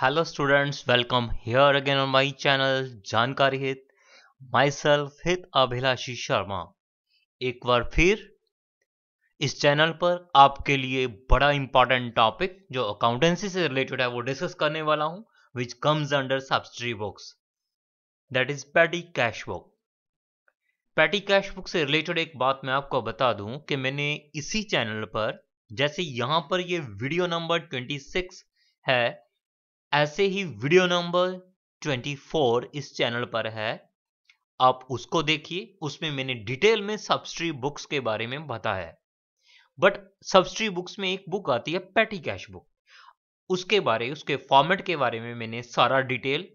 Hello students welcome here again on my channel जानकारी हित my self हित अभिलाषी शर्मा एक बार फिर इस चैनल पर आपके लिए बड़ा इंपॉर्टेंट टॉपिक जो अकाउंटेंसी से रिलेटेड है वो डिस्कस करने वाला हूं which comes under subsidy books that is petty cash book petty cash book से रिलेटेड एक बात मैं आपको बता दूं कि मैंने इसी चैनल पर जैसे यहां पर ये वीडियो नंबर 26 है ऐसे ही वीडियो नंबर 24 इस चैनल पर है आप उसको देखिए उसमें मैंने डिटेल में सब्सिडी बुक्स के बारे में बताया है बट सब्सिडी बुक्स में एक बुक आती है पैटी कैश बुक उसके बारे उसके फॉर्मेट के बारे में मैंने सारा डिटेल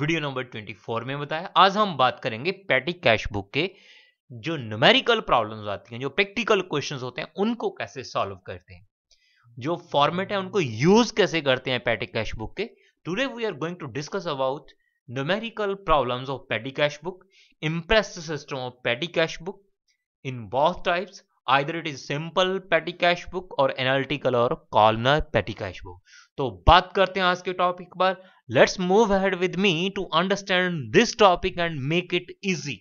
वीडियो नंबर 24 में बताया आज हम बात करेंगे पैटी कैश बुक के जो न्यूमेरिकल प्रॉब्लम्स आती हैं जो प्रैक्टिकल क्वेश्चंस होते हैं उनको कैसे सॉल्व करते हैं जो फॉर्मेट है उनको यूज कैसे करते हैं पैटी कैश बुक के Today we are going to discuss about numerical problems of petty cash book, impress the system of petty cash book in both types either it is simple petty cash book or analytical or columnar petty cash book तो बात करते हैं आज के topic पर let's move ahead with me to understand this topic and make it easy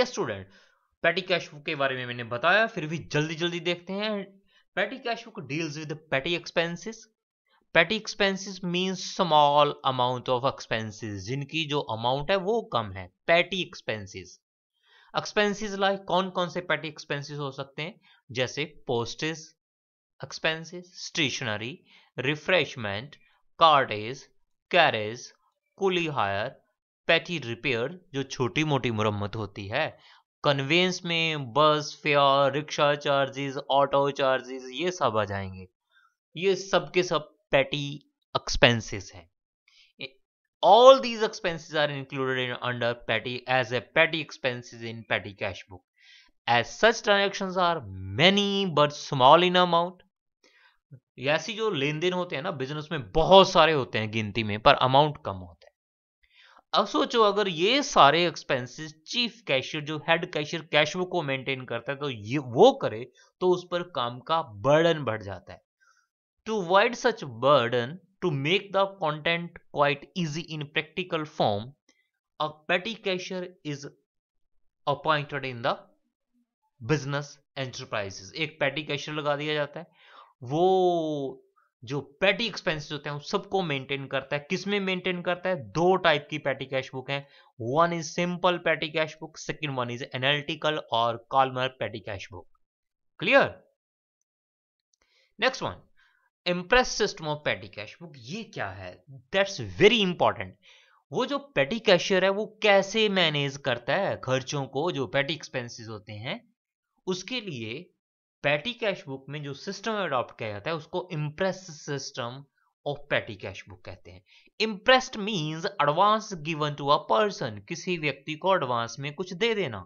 yes student petty cash book के बारे में मैंने बताया फिर भी जल्दी जल्दी देखते हैं Petty cash book deals with the petty expenses. Petty expenses means small amount of expenses जिनकी जो amount है वो कम है petty expenses. Expenses like कौन कौन से petty expenses हो सकते हैं जैसे postage expenses, stationery, refreshment, cartage, carriage, coolie hire, petty repair जो छोटी मोटी मुरम्मत होती है कन्वेंस में bus fare rickshaw charges auto charges ये सब आ जाएंगे ये सब के सब पैटी एक्सपेंसेस हैं all these expenses are included in under petty as a petty expenses in petty cash book as such transaction are many but small in amount ऐसी जो लेन देन होते हैं ना बिजनेस में बहुत सारे होते हैं गिनती में पर अमाउंट कम होता है अब सोचो अगर ये सारे एक्सपेंसेस चीफ कैशियर जो हेड कैशियर कैश को मेंटेन करता है तो ये वो करे तो उस पर काम का बर्डन बढ़ जाता है to avoid such burden to make the content quite easy in practical form a petty cashier is appointed in the business enterprises एक पेटी कैशियर लगा दिया जाता है वो जो पैटी एक्सपेंसेस होते हैं उन सबको मेंटेन करता है किसमें मेंटेन करता है दो टाइप की पैटी कैश बुक है one is simple petty cash book second one is analytical और columnar petty cash book clear next one imprest system of petty cash book ये क्या है दैट्स वेरी इंपॉर्टेंट वो जो पैटी कैशियर है वो कैसे मैनेज करता है खर्चों को जो पैटी एक्सपेंसेस होते हैं उसके लिए पैटी कैश बुक में जो सिस्टम अडॉप्ट किया जाता है उसको imprest system of petty cash book कहते हैं imprest means advance given to a person किसी व्यक्ति को एडवांस में कुछ दे देना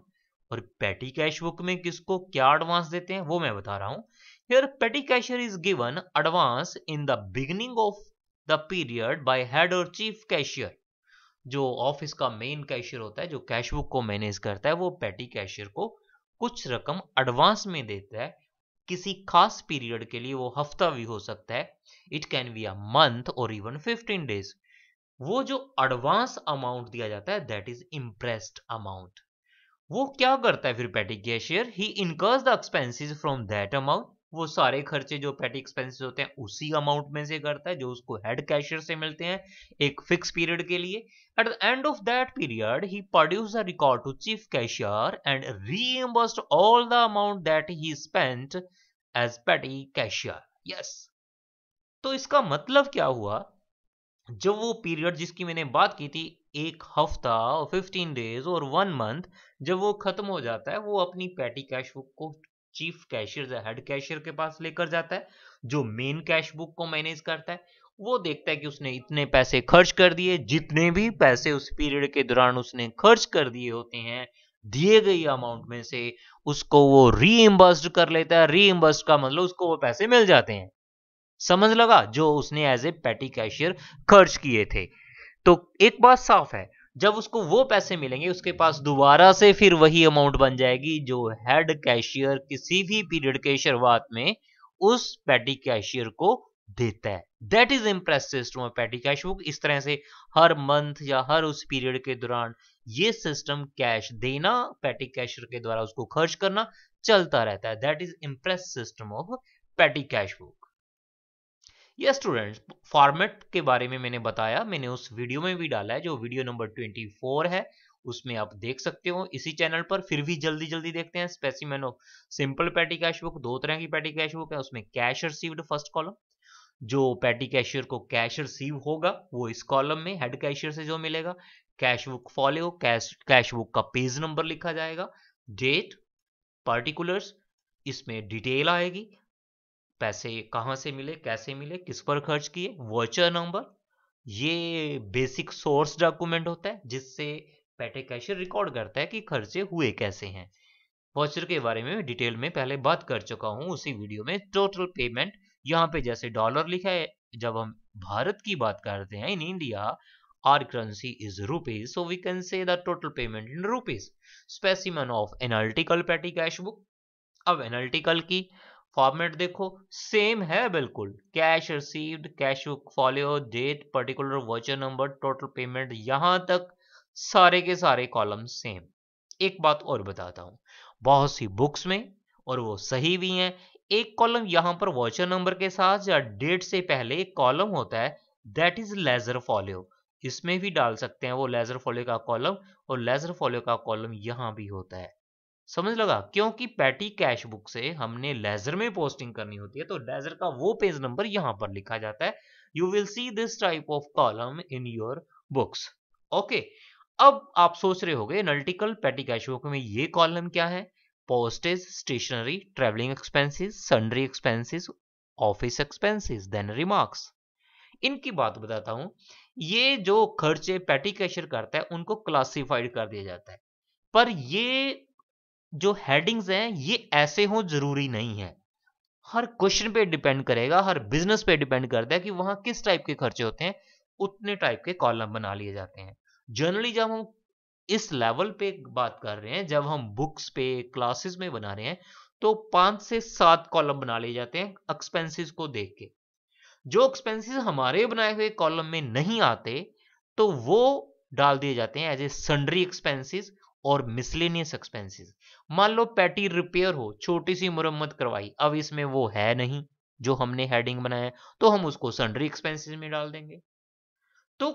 और पैटी कैश बुक में किसको क्या एडवांस देते हैं वो मैं बता रहा हूं here petty cashier is given advance in the beginning of the period by head और चीफ कैशियर जो ऑफिस का मेन कैशियर होता है जो कैश बुक को मैनेज करता है वो पैटी कैशियर को कुछ रकम एडवांस में देता है किसी खास पीरियड के लिए वो हफ्ता भी हो सकता है it can be a month और इवन फिफ्टीन डेज वो जो एडवांस अमाउंट दिया जाता है दैट इज इंप्रेस्ड अमाउंट वो क्या करता है फिर petty cashier he incurs the expenses from that amount वो सारे खर्चे जो पेटी एक्सपेंसेस होते हैं उसी अमाउंट में से करता है जो उसको हेड कैशियर से मिलते हैं एक फिक्स पीरियड के लिए at the end of that period he produce a record to chief cashier and reimbursed all the amount that he spent as petty cashier yes तो इसका मतलब क्या हुआ जब वो पीरियड जिसकी मैंने बात की थी एक हफ्ता और फिफ्टीन डेज और वन मंथ जब वो खत्म हो जाता है वो अपनी पैटी कैश बुक को चीफ कैशियर हेड कैशियर के पास लेकर जाता है जो मेन कैश बुक को मैनेज करता है वो देखता है कि उसने इतने पैसे खर्च कर दिए जितने भी पैसे उस पीरियड के दौरान उसने खर्च कर दिए होते हैं दिए गए अमाउंट में से उसको वो री कर लेता है री का मतलब उसको वो पैसे मिल जाते हैं समझ लगा जो उसने एज ए पैटी कैशियर खर्च किए थे तो एक बात साफ है जब उसको वो पैसे मिलेंगे उसके पास दोबारा से फिर वही अमाउंट बन जाएगी जो हेड कैशियर किसी भी पीरियड के शुरुआत में उस पैटी कैशियर को देता है that is imprest system of petty cash book इस तरह से हर मंथ या हर उस पीरियड के दौरान ये सिस्टम कैश देना पैटी कैशियर के द्वारा उसको खर्च करना चलता रहता है that is imprest system of petty cash book ये स्टूडेंट फॉर्मेट के बारे में मैंने बताया मैंने उस वीडियो में भी डाला है जो वीडियो नंबर 24 है उसमें आप देख सकते हो इसी चैनल पर फिर भी जल्दी जल्दी देखते हैं specimen of simple petty cash book दो तरह की पैटी कैश बुक है उसमें कैश रिसीव्ड फर्स्ट कॉलम जो पैटी कैशियर को कैश रिसीव होगा वो इस कॉलम में हेड कैशियर से जो मिलेगा cash book folio cash cash book का पेज नंबर लिखा जाएगा डेट पार्टिकुलर्स इसमें डिटेल आएगी पैसे कहाँ से मिले कैसे मिले किस पर खर्च किए वर्चर नंबर ये बेसिक सोर्स डॉक्यूमेंट होता है जिससे पैटे कैशियर रिकॉर्ड करता है कि खर्चे हुए कैसे हैं वॉचर के बारे में डिटेल में पहले बात कर चुका हूँ उसी वीडियो में टोटल पेमेंट यहाँ पे जैसे डॉलर लिखा है जब हम भारत की बात करते हैं in India our currency is rupees so we can say the payment in in rupees of of petty cash book अब एनालिटिकल की फॉर्मेट देखो सेम है बिल्कुल cash received cash folio date particular voucher number total payment यहां तक सारे के सारे कॉलम सेम एक बात और बताता हूं बहुत सी बुक्स में और वो सही भी हैं एक कॉलम यहां पर वॉचर नंबर के साथ या डेट से पहले एक कॉलम होता है दैट इज लेजर फॉलियो इसमें भी डाल सकते हैं वो लेजर फॉलियो का कॉलम और लेजर फॉलियो का कॉलम यहां भी होता है समझ लगा क्योंकि पैटी कैश बुक से हमने लेजर में पोस्टिंग करनी होती है तो लेजर का वो पेज नंबर यहां पर लिखा जाता है you will see this type of column in your books okay अब आप सोच रहे होंगे नल्टिकल पैटी कैश बुक में ये कॉलम क्या है postage stationery travelling expenses sundry expenses office expenses then remarks इनकी बात बताता हूं ये जो खर्चे पैटी कैशर करता है उनको क्लासिफाइड कर दिया जाता है पर ये जो हेडिंग्स हैं ये ऐसे हो जरूरी नहीं है हर क्वेश्चन पे डिपेंड करेगा हर बिजनेस पे डिपेंड करता है कि वहां किस टाइप के खर्चे होते हैं उतने टाइप के कॉलम बना लिए जाते हैं जनरली जब हम इस लेवल पे बात कर रहे हैं जब हम बुक्स पे क्लासेस में बना रहे हैं तो पांच से सात कॉलम बना लिए जाते हैं एक्सपेंसिस को देख के जो एक्सपेंसिस हमारे बनाए हुए कॉलम में नहीं आते तो वो डाल दिए जाते हैं एज ए सन्ड्री एक्सपेंसिस और मिसलेनियस एक्सपेंसेस मान लो पैटी रिपेयर हो छोटी सी मुरम्मत करवाई अब इसमें वो है नहीं जो हमने हेडिंग बनाया तो हम उसको सन्ड्री एक्सपेंसेस में डाल देंगे तो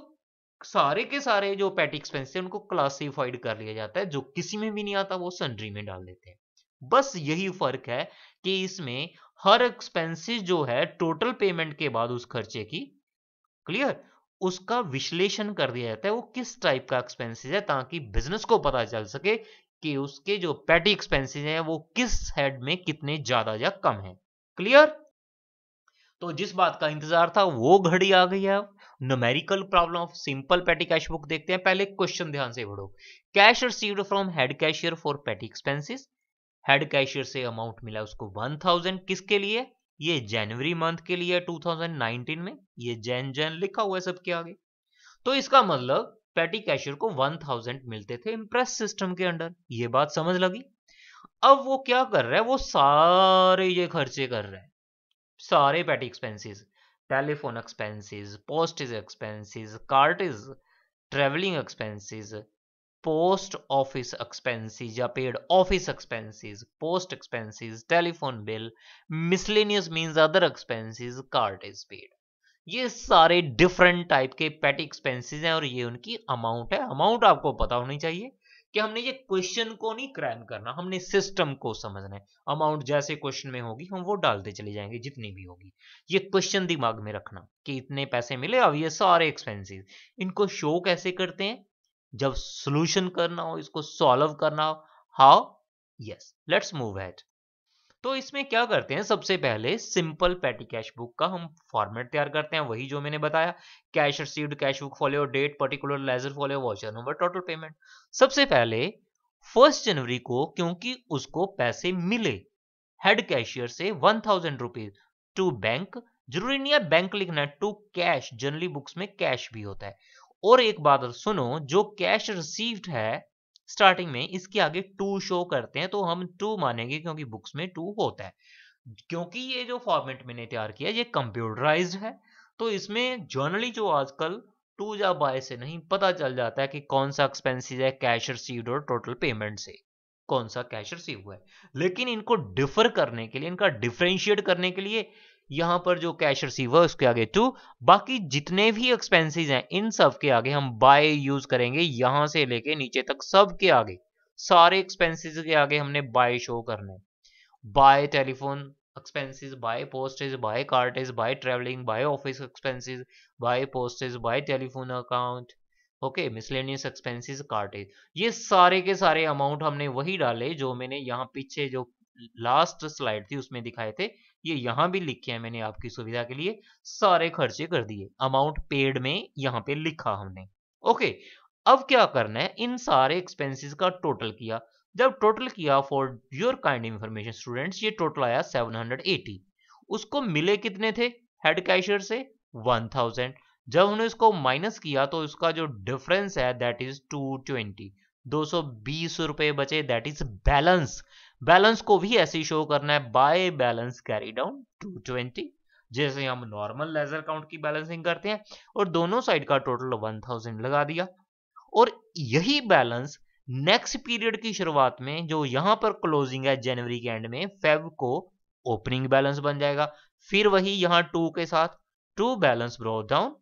सारे के सारे जो पैटी एक्सपेंस उनको क्लासिफाइड कर लिया जाता है जो किसी में भी नहीं आता वो सन्ड्री में डाल देते हैं बस यही फर्क है कि इसमें हर एक्सपेंसेस जो है टोटल पेमेंट के बाद उस खर्चे की क्लियर उसका विश्लेषण कर दिया जाता है वो किस टाइप का एक्सपेंसेस है ताकि बिजनेस को पता चल सके कि उसके जो पैटी एक्सपेंसेस हैं वो किस हेड में कितने ज्यादा या कम है क्लियर तो जिस बात का इंतजार था वो घड़ी आ गई है numerical problem of simple petty cash book देखते हैं पहले क्वेश्चन ध्यान से पढ़ो cash received from head cashier for petty expenses head cashier से अमाउंट मिला उसको वन थाउजेंड किसके लिए ये जनवरी मंथ के लिए 2019 में ये जैन जैन लिखा हुआ है सबके आगे तो इसका मतलब पैटी कैशियर को 1000 मिलते थे इंप्रेस सिस्टम के अंडर ये बात समझ लगी अब वो क्या कर रहा है वो सारे ये खर्चे कर रहा है सारे petty expenses telephone expenses postage expenses cartage travelling expenses post office expenses या paid office expenses post expenses telephone bill miscellaneous mean other expenses card is paid ये सारे डिफरेंट टाइप के पेट एक्सपेंसिज हैं और ये उनकी अमाउंट है अमाउंट आपको पता होनी चाहिए कि हमने ये क्वेश्चन को नहीं क्रैम करना हमने सिस्टम को समझना है अमाउंट जैसे क्वेश्चन में होगी हम वो डालते चले जाएंगे जितनी भी होगी ये क्वेश्चन दिमाग में रखना कि इतने पैसे मिले अब ये सारे एक्सपेंसिज इनको शो कैसे करते हैं जब सोल्यूशन करना हो इसको सॉल्व करना हो how yes let's move ahead तो इसमें क्या करते हैं सबसे पहले सिंपल पैटी कैश बुक का हम फॉर्मेट तैयार करते हैं वही जो मैंने बताया cash received cash book folio date particular ledger folio voucher number total payment सबसे पहले फर्स्ट जनवरी को क्योंकि उसको पैसे मिले हेड कैशियर से one thousand rupees to bank जरूरी नहीं है बैंक लिखना है टू कैश जनरली बुक्स में कैश भी होता है और एक बात सुनो जो कैश रिसीव्ड है स्टार्टिंग में इसके आगे टू शो करते हैं तो हम टू मानेंगे क्योंकि बुक्स में टू होता है क्योंकि ये जो फॉर्मेट मैंने तैयार किया ये कंप्यूटराइज्ड है तो इसमें जर्नली जो आजकल टू या बाय से नहीं पता चल जाता है कि कौन सा एक्सपेंसिज है कैश रिसीव्ड और टोटल पेमेंट से कौन सा कैश रिसीव हुआ है लेकिन इनको डिफर करने के लिए इनका डिफ्रेंशिएट करने के लिए यहां पर जो कैश रिसीवर उसके आगे टू बाकी जितने भी एक्सपेंसेस हैं इन सब के आगे हम बाय यूज करेंगे यहां से लेके नीचे तक सब के आगे सारे एक्सपेंसेस के आगे हमने बाय शो करने by telephone expenses by postage by cartage by travelling by office expenses by postage by telephone account okay miscellaneous expenses cartage ये सारे के सारे अमाउंट हमने वही डाले जो मैंने यहाँ पीछे जो लास्ट स्लाइड थी उसमें दिखाए थे ये यहां भी लिखे हैं मैंने आपकी सुविधा के लिए सारे खर्चे कर दिए अमाउंट पेड में यहां पे लिखा हमने ओके अब क्या करना है इन सारे एक्सपेंसेस का टोटल किया जब टोटल किया for your kind information students ये टोटल आया 780 उसको मिले कितने थे हेड कैशियर से 1000 जब हमने इसको माइनस किया तो उसका जो डिफरेंस है दैट इज 220 दो सौ बीस रुपए बचे दैट इज बैलेंस बैलेंस को भी ऐसे ही शो करना है बाय बैलेंस कैरी डाउन 220 जैसे हम नॉर्मल लेजर काउंट की बैलेंसिंग करते हैं और दोनों साइड का टोटल 1000 लगा दिया और यही बैलेंस नेक्स्ट पीरियड की शुरुआत में जो यहां पर क्लोजिंग है जनवरी के एंड में फेब को ओपनिंग बैलेंस बन जाएगा फिर वही यहां टू के साथ to balance brought down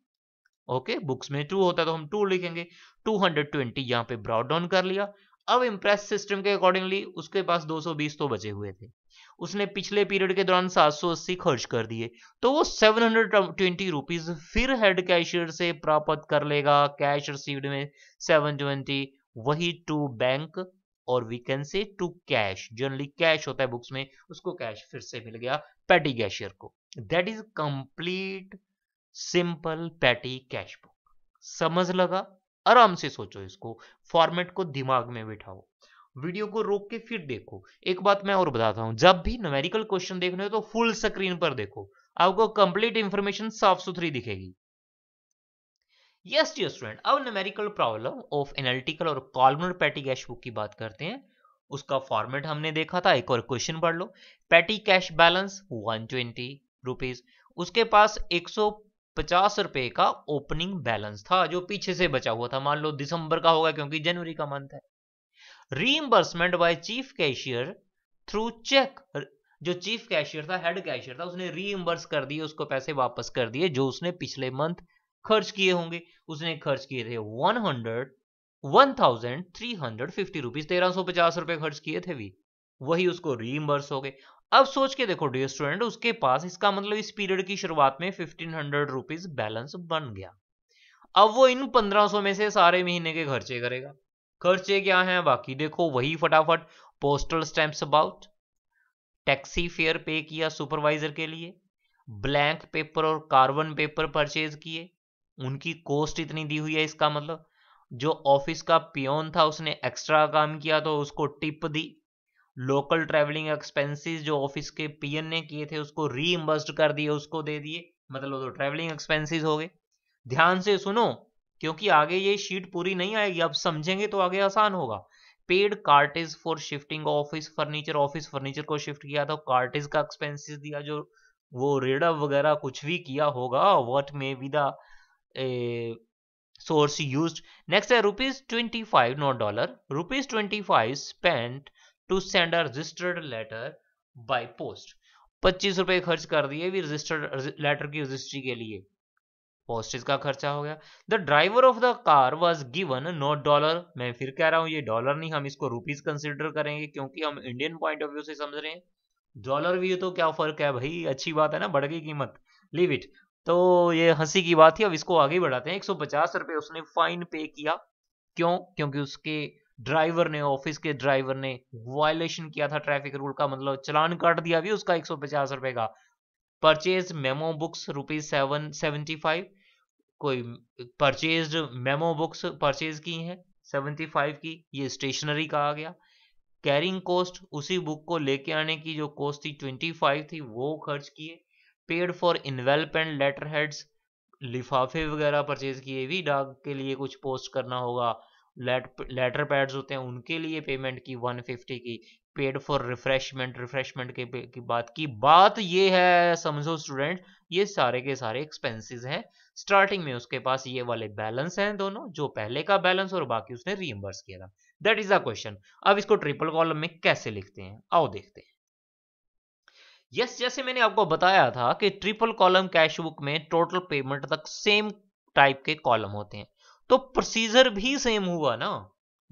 okay books में टू होता तो हम टू लिखेंगे टू हंड्रेड ट्वेंटी यहां पर ब्रॉड डाउन कर लिया अब इम्प्रेस सिस्टम के अकॉर्डिंगली उसके पास 220 तो बचे हुए थे उसने पिछले पीरियड के दौरान 780 खर्च कर दिए तो वो 720 रुपीस फिर हेड कैशियर से प्राप्त कर लेगा कैश रिसीव्ड में 720 वही टू बैंक और we can say to cash generally cash होता है बुक्स में उसको कैश फिर से मिल गया पैटी कैशियर को that is complete simple petty cash book समझ लगा आराम से सोचो इसको फॉर्मेट को दिमाग में बिठाओ वीडियो को रोक के फिर देखो एक बात मैं और बताता हूं जब भी न्यूमेरिकल क्वेश्चन देखने हो तो फुल स्क्रीन पर देखो आपको कंप्लीट इंफॉर्मेशन साफ सुथरी दिखेगी यस डियर स्टूडेंट अब न्यूमेरिकल प्रॉब्लम ऑफ एनालिटिकल और कॉलमर पैटी कैश बुक की बात करते हैं उसका फॉर्मेट हमने देखा था एक और क्वेश्चन पढ़ लो petty cash balance one twenty rupees उसके पास एक सौ पचास रुपए का ओपनिंग बैलेंस था जो पीछे से बचा हुआ था मान लो दिसंबर का होगा क्योंकि जनवरी का मंथ है reimbursement by chief cashier through cheque जो चीफ कैशियर था हेड कैशियर था उसने रीइंबर्स कर दिए उसको पैसे वापस कर दिए जो उसने पिछले मंथ खर्च किए होंगे उसने खर्च किए थे one hundred one thousand three hundred fifty rupees तेरह सौ पचास रुपए खर्च किए थे भी वही उसको रीइंबर्स हो गए अब सोच के देखो डियर स्टूडेंट उसके पास इसका मतलब इस पीरियड की शुरुआत में फिफ्टीन हंड्रेड रुपीज बैलेंस बन गया अब वो इन पंद्रह सौ में से सारे महीने के खर्चे करेगा खर्चे क्या हैं बाकी देखो वही फटाफट postal stamps about taxi fare pay किया सुपरवाइजर के लिए ब्लैंक पेपर और कार्बन पेपर परचेज किए उनकी कॉस्ट इतनी दी हुई है इसका मतलब जो ऑफिस का पियोन था उसने एक्स्ट्रा काम किया तो उसको टिप दी लोकल ट्रेवलिंग एक्सपेंसेस जो ऑफिस के पीएन ने किए थे उसको रीइम्बर्स्ड कर दिए उसको दे दिए मतलब तो ट्रेवलिंग एक्सपेंसेस हो गए ध्यान से सुनो क्योंकि आगे ये शीट पूरी नहीं आएगी अब समझेंगे तो आगे आसान होगा paid cartage for shifting office furniture office furniture को शिफ्ट किया था तो कार्टेज का एक्सपेंसिस दिया जो वो रेडा वगैरह कुछ भी किया होगा what may be the source used. Next है five not dollar rupees twenty five spent to send a registered letter by post पच्चीस रुपए खर्च कर दिए भी रजिस्टर्ड लेटर की रजिस्ट्री के लिए पोस्टेज का खर्चा हो गया the driver of the car was given not dollar मैं फिर कह रहा हूं ये डॉलर नहीं हम इसको रूपीज कंसिडर करेंगे क्योंकि हम इंडियन पॉइंट ऑफ व्यू से समझ रहे हैं डॉलर भी तो क्या फर्क है भाई अच्छी बात है ना बढ़ गई कीमत लीव इट तो ये हंसी की बात थी अब इसको आगे बढ़ाते हैं एक सौ उसने फाइन पे किया क्यों क्योंकि उसके ड्राइवर ने ऑफिस के ड्राइवर ने वायलेशन किया था ट्रैफिक रूल का मतलब चलान काट दिया भी उसका एक सौ पचास रुपए का purchase memo books rupees seven seventy five कोई परचेज मेमो बुक्स परचेज की है सेवेंटी फाइव की ये स्टेशनरी का आ गया कैरिंग कॉस्ट उसी बुक को लेके आने की जो कॉस्ट थी ट्वेंटी फाइव थी वो खर्च किए paid for envelopment letter heads लिफाफे वगैरह परचेज किए भी डाक के लिए कुछ पोस्ट करना होगा लेटर पैड्स होते हैं उनके लिए पेमेंट की 150 की पेड फॉर रिफ्रेशमेंट रिफ्रेशमेंट के की बात की बात ये है समझो स्टूडेंट ये सारे के सारे एक्सपेंसेस हैं स्टार्टिंग में उसके पास ये वाले बैलेंस हैं दोनों जो पहले का बैलेंस और बाकी उसने रीएम्बर्स किया था दैट इज द क्वेश्चन अब इसको ट्रिपल कॉलम में कैसे लिखते हैं आओ देखते हैं यस yes, जैसे मैंने आपको बताया था कि ट्रिपल कॉलम कैश बुक में टोटल पेमेंट तक सेम टाइप के कॉलम होते हैं तो प्रोसीजर भी सेम हुआ ना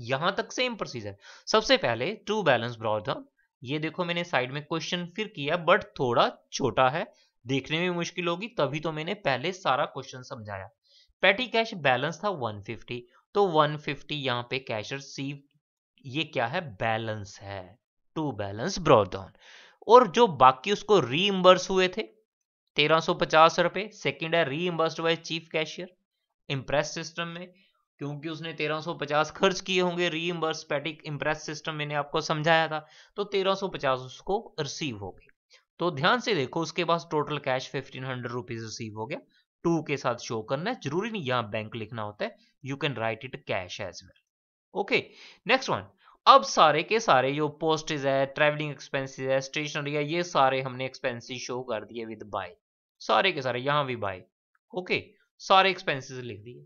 यहां तक सेम प्रोसीजर सबसे पहले टू बैलेंस ब्रॉडन ये देखो मैंने साइड में क्वेश्चन फिर किया बट थोड़ा छोटा है देखने में मुश्किल होगी तभी तो मैंने पहले सारा क्वेश्चन समझाया पेटी कैश बैलेंस था 150 तो 150 फिफ्टी यहाँ पे कैश रिसीव ये क्या है बैलेंस है टू बैलेंस ब्रॉडाउन और जो बाकी उसको रीइंबर्स हुए थे तेरह सौ पचास रुपए सेकेंड है reimbursed chief cashier imprest system में क्योंकि उसने 1350 खर्च किए होंगे रीइम्बर्स पैटिक इम्प्रेस सिस्टम मैंने आपको समझाया था तो 1350 उसको रिसीव हो गई तो ध्यान से देखो उसके पास total cash fifteen hundred receive हो गया टू के साथ शो करना है जरूरी नहीं यहाँ बैंक लिखना होता है you can write it cash as well okay next one अब सारे के सारे जो पोस्टेज है ट्रेवलिंग एक्सपेंसेस है स्टेशनरी है ये सारे हमने एक्सपेंसेस शो कर दिए विद बाय सारे के सारे यहाँ भी बाय ओके okay. सारे एक्सपेंसेस लिख दिए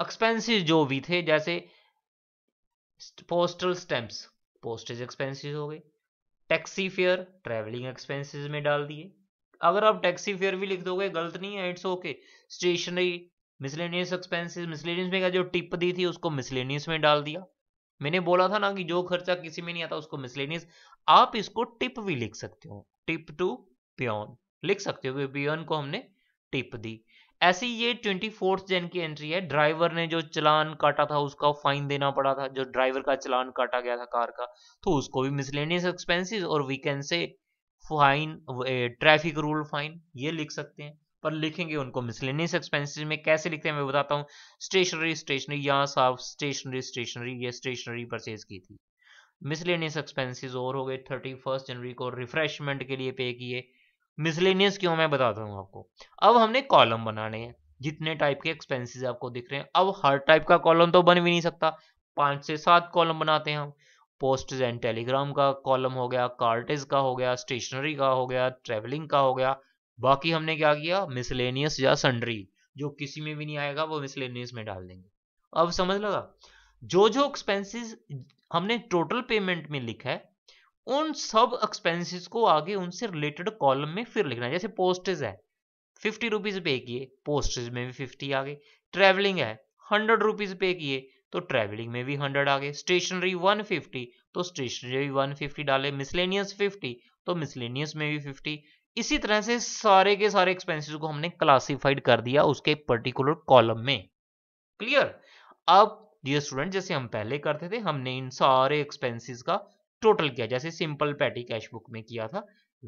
एक्सपेंसेस जो भी थे जैसे पोस्टल स्टैंप्स पोस्टेज एक्सपेंसेस हो गए टैक्सी फेयर ट्रैवलिंग एक्सपेंसेस में डाल दिए अगर आप टैक्सी फेयर भी लिख दोगे गलत नहीं है it's okay stationery miscellaneous expenses miscellaneous में क्या जो टिप दी थी उसको मिसलेनियस में डाल दिया मैंने बोला था ना कि जो खर्चा किसी में नहीं आता उसको मिसलेनियस आप इसको टिप भी लिख सकते हो टिप टू प्योन लिख सकते हो पियोन को हमने टिप दी ऐसी ये ट्वेंटी फोर्थ जेन की एंट्री है ड्राइवर ने जो चलान काटा था उसका फाइन देना पड़ा था जो ड्राइवर का चलान काटा गया था कार का तो उसको भी मिसलेनियस एक्सपेंसेस और वीकेंड से फाइन ट्रैफिक रूल फाइन ये लिख सकते हैं पर लिखेंगे उनको मिसलेनियस एक्सपेंसेस में कैसे लिखते हैं मैं बताता हूँ स्टेशनरी स्टेशनरी यहाँ साफ स्टेशनरी स्टेशनरी ये स्टेशनरी परचेज की थी मिसलेनियस एक्सपेंसिस और हो गए थर्टी फर्स्ट जनवरी को रिफ्रेशमेंट के लिए पे किए मिसलेनियस क्यों मैं बताता हूँ आपको अब हमने कॉलम बनाने हैं जितने टाइप के एक्सपेंसेस आपको दिख रहे हैं अब हर टाइप का कॉलम तो बन भी नहीं सकता पांच से सात कॉलम बनाते हैं हम पोस्ट एंड टेलीग्राम का कॉलम हो गया कार्टेज का हो गया स्टेशनरी का हो गया ट्रेवलिंग का हो गया बाकी हमने क्या किया मिसलेनियस या सन्ड्री जो किसी में भी नहीं आएगा वो मिसलेनियस में डाल देंगे अब समझ लगा जो जो एक्सपेंसिस हमने टोटल पेमेंट में लिखा है उन सब एक्सपेंसेस को आगे उनसे रिलेटेड कॉलम में फिर लिखना जैसे पोस्टेज है फिफ्टी रुपीज पे किए पोस्टेज में भी फिफ्टी आ गए ट्रेवलिंग है हंड्रेड रुपीज पे किए तो ट्रेवलिंग में भी हंड्रेड आ गए स्टेशनरी वन फिफ्टी तो स्टेशनरी वन फिफ्टी डाले मिसलेनियस फिफ्टी तो मिसलेनियस में भी फिफ्टी इसी तरह से सारे के सारे एक्सपेंसेस को हमने क्लासिफाइड कर दिया उसके पर्टिकुलर कॉलम में क्लियर अब डियर स्टूडेंट जैसे हम पहले करते थे हमने इन सारे एक्सपेंसेस का टोटल किया जैसे सिंपल पैटी कैश बुक में किया था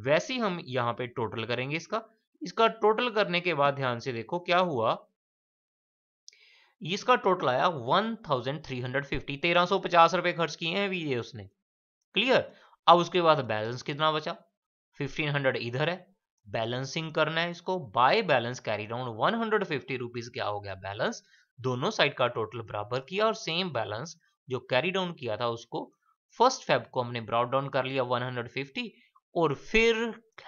वैसे ही हम यहाँ पे टोटल करेंगे इसका इसका टोटल करने के बाद ध्यान से देखो क्या हुआ इसका टोटल आया 1350 थाउजेंड थ्री हंड्रेड फिफ्टी तेरह सौ पचास रुपए खर्च किए हैं वीजे उसने क्लियर अब उसके बाद बैलेंस कितना बचा फिफ्टीन हंड्रेड इधर है बैलेंसिंग करना है इसको by balance carry down one hundred fifty rupees क्या हो गया बैलेंस दोनों साइड का टोटल बराबर किया और सेम बैलेंस जो कैरी डाउन किया था उसको फर्स्ट फेब को हमने ब्रॉड डाउन कर लिया 150 और फिर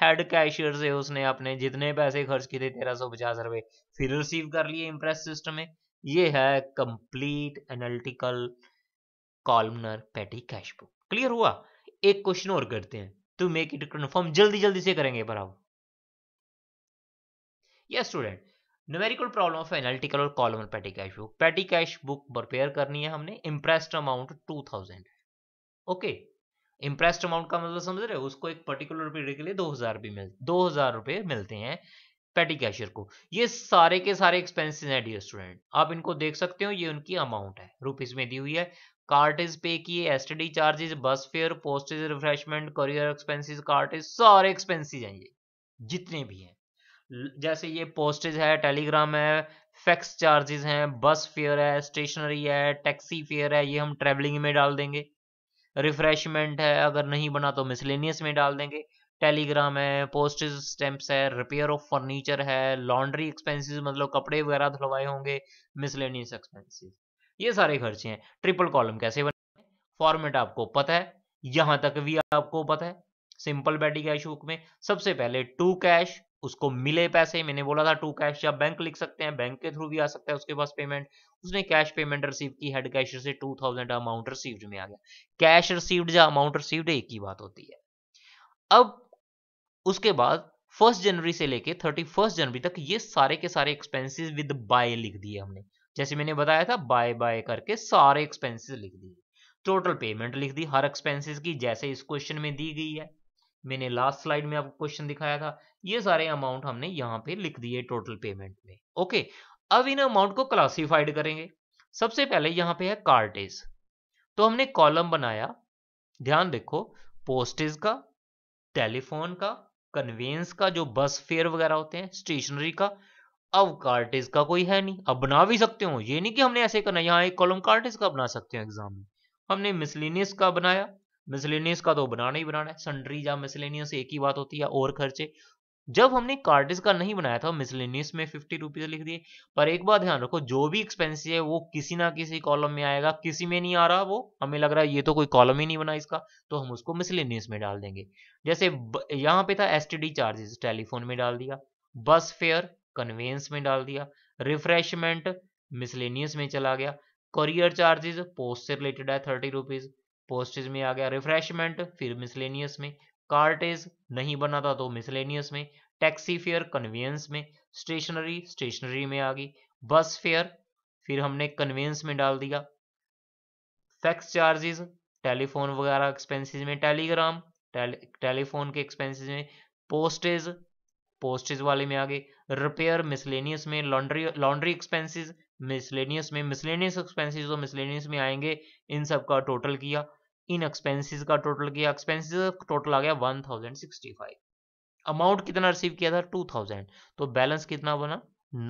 हेड कैशियर से उसने अपने जितने पैसे खर्च किए थे तेरह सौ पचास रुपए फिर रिसीव कर लिए इंप्रेस सिस्टम में ये है complete analytical columnar petty cash book clear हुआ एक क्वेश्चन और करते हैं टू मेक इट कन्फर्म जल्दी जल्दी से करेंगे पर आप yes student numerical problem of analytical और columnar petty cash book petty cash book prepare करनी है हमने imprest amount two thousand okay imprest amount का मतलब समझ रहे हो उसको एक पर्टिकुलर पीरियड के लिए दो हजार भी मिल दो हजार रुपए मिलते हैं पेटी कैशियर को ये सारे के सारे एक्सपेंसेस हैं डियर स्टूडेंट आप इनको देख सकते हो ये उनकी अमाउंट है रुपीज में दी हुई है कार्टेज पे किए as charges bus fare postage refreshment carrier cart cartage सारे एक्सपेंसिज हैं ये जितने भी हैं जैसे ये पोस्टेज है टेलीग्राम है फैक्स चार्जेस हैं बस फेयर है स्टेशनरी है टैक्सी फेयर है ये हम ट्रेवलिंग में डाल देंगे रिफ्रेशमेंट है अगर नहीं बना तो मिसलेनियस में डाल देंगे टेलीग्राम है पोस्ट स्टैम्प्स है रिपेयर ऑफ फर्नीचर है लॉन्ड्री एक्सपेंसेस मतलब कपड़े वगैरह धुलवाए होंगे मिसलेनियस एक्सपेंसेस ये सारे खर्चे हैं ट्रिपल कॉलम कैसे बनाए फॉर्मेट आपको पता है यहां तक भी आपको पता है सिंपल बैटिंग कैश में सबसे पहले टू कैश उसको मिले पैसे मैंने बोला था टू कैश या बैंक लिख सकते हैं बैंक के थ्रू भी आ सकता है उसके पास पेमेंट उसने कैश पेमेंट रिसीव की हेड कैशर से टू थाउजेंड अमाउंट रिसीव्ड में आ गया कैश रिसीव्ड या अमाउंट रिसीव्ड एक ही बात होती है अब उसके बाद फर्स्ट जनवरी से लेके थर्टी फर्स्ट जनवरी तक ये सारे के सारे एक्सपेंसिस विद बाय लिख दिए हमने जैसे मैंने बताया था बाय बाय करके सारे एक्सपेंसिस लिख दिए टोटल पेमेंट लिख दी हर एक्सपेंसिस की जैसे इस क्वेश्चन में दी गई है मैंने लास्ट स्लाइड में आपको क्वेश्चन दिखाया था ये सारे अमाउंट हमने यहाँ पे लिख दिए टोटल पेमेंट में ओके अब इन अमाउंट को क्लासिफाइड करेंगे सबसे पहले यहाँ पे है कार्टेज तो हमने कॉलम बनाया ध्यान देखो पोस्टेज का टेलीफोन का कन्वेंस का जो बस फेयर वगैरह होते हैं स्टेशनरी का अब कार्टेज का कोई है नहीं अब बना भी सकते हो ये नहीं कि हमने ऐसे करना यहाँ एक कॉलम कार्टेज का बना सकते हो एग्जाम में हमने मिसलिनियस का बनाया मिसलेनियस का तो बनाना ही बनाना है सन्ड्री या मिसलेनियस एक ही बात होती है और खर्चे जब हमने कार्डिस का नहीं बनाया था मिसलेनियस में फिफ्टी रुपीज लिख दिए पर एक बात ध्यान रखो जो भी एक्सपेंसिव है वो किसी ना किसी कॉलम में आएगा किसी में नहीं आ रहा वो हमें लग रहा है ये तो कोई कॉलम ही नहीं बना इसका तो हम उसको मिसलेनियस में डाल देंगे जैसे यहाँ पे था एस चार्जेस टेलीफोन में डाल दिया बस फेयर कन्वेंस में डाल दिया रिफ्रेशमेंट मिसलेनियस में चला गया करियर चार्जेस पोस्ट से रिलेटेड है थर्टी रुपीज पोस्टेज में आ गया रिफ्रेशमेंट फिर मिसलेनियस में कार्टेज नहीं बना था तो मिसलेनियस में टैक्सी फेयर कन्वेंस में स्टेशनरी स्टेशनरी में आ गई बस फेयर फिर हमने कन्वेंस में डाल दिया फैक्स चार्जेस टेलीफोन वगैरह एक्सपेंसेस में टेलीग्राम टेलीफोन के एक्सपेंसेस में पोस्टेज पोस्टेज वाले में आ गए रिपेयर मिसलेनियस में लॉन्ड्री लॉन्ड्री एक्सपेंसेस मिसलेनियस में मिसलेनियस एक्सपेंसेस तो मिसलेनियस में आएंगे इन सब का टोटल किया इन एक्सपेंसिस का टोटल किया एक्सपेंसेस टोटल आ गया one thousand sixty five amount कितना रिसीव किया था टू थाउजेंड तो बैलेंस कितना बना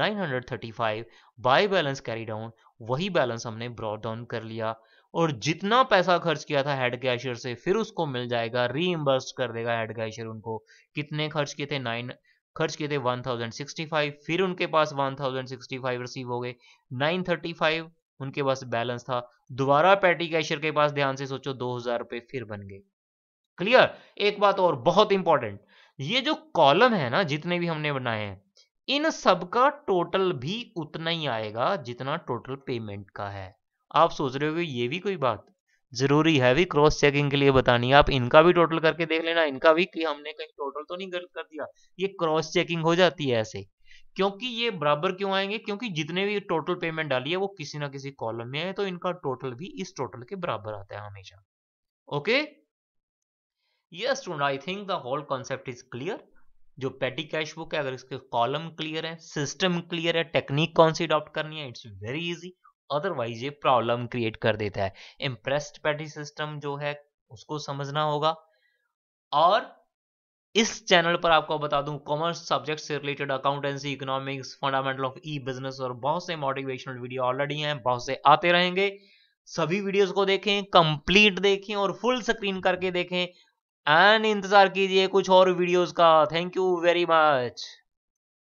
nine hundred thirty five by balance carry down वही बैलेंस हमने ब्रॉड डाउन कर लिया और जितना पैसा खर्च किया था हेड कैशियर से फिर उसको मिल जाएगा रीइम्बर्स कर देगा हेड कैशियर उनको कितने खर्च किए थे नाइन खर्च किए थे वन थाउजेंड सिक्सटी फाइव फिर उनके पास one thousand sixty five receive हो गए नाइन थर्टी फाइव उनके पास बैलेंस था दोबारा पैटी कैशर के पास ध्यान से सोचो दो हजार रुपए फिर बन गए क्लियर एक बात और बहुत इंपॉर्टेंट ये जो कॉलम है ना जितने भी हमने बनाए हैं इन सब का टोटल भी उतना ही आएगा जितना टोटल पेमेंट का है आप सोच रहे हो ये भी कोई बात जरूरी है भी क्रॉस चेकिंग के लिए बतानी आप इनका भी टोटल करके देख लेना इनका भी कि हमने कहीं टोटल तो नहीं गलत कर दिया ये क्रॉस चेकिंग हो जाती है ऐसे क्योंकि ये बराबर क्यों आएंगे क्योंकि जितने भी टोटल पेमेंट डाली है वो किसी ना किसी कॉलम में है तो इनका टोटल भी इस टोटल के बराबर आता है हमेशा okay yes student I think the whole concept is clear जो पेटी कैश बुक है अगर इसके कॉलम क्लियर है सिस्टम क्लियर है टेक्निक कौन सी अडॉप्ट करनी है इट्स वेरी इजी अदरवाइज ये प्रॉब्लम क्रिएट कर देता है इम्प्रेस्ड पेटी सिस्टम जो है उसको समझना होगा और इस चैनल पर आपको बता दूं कॉमर्स सब्जेक्ट से related accountancy economics fundamental of e business और बहुत से मोटिवेशनल वीडियो ऑलरेडी हैं बहुत से आते रहेंगे सभी वीडियोस को देखें कंप्लीट देखें और फुल स्क्रीन करके देखें एंड इंतजार कीजिए कुछ और वीडियोस का थैंक यू वेरी मच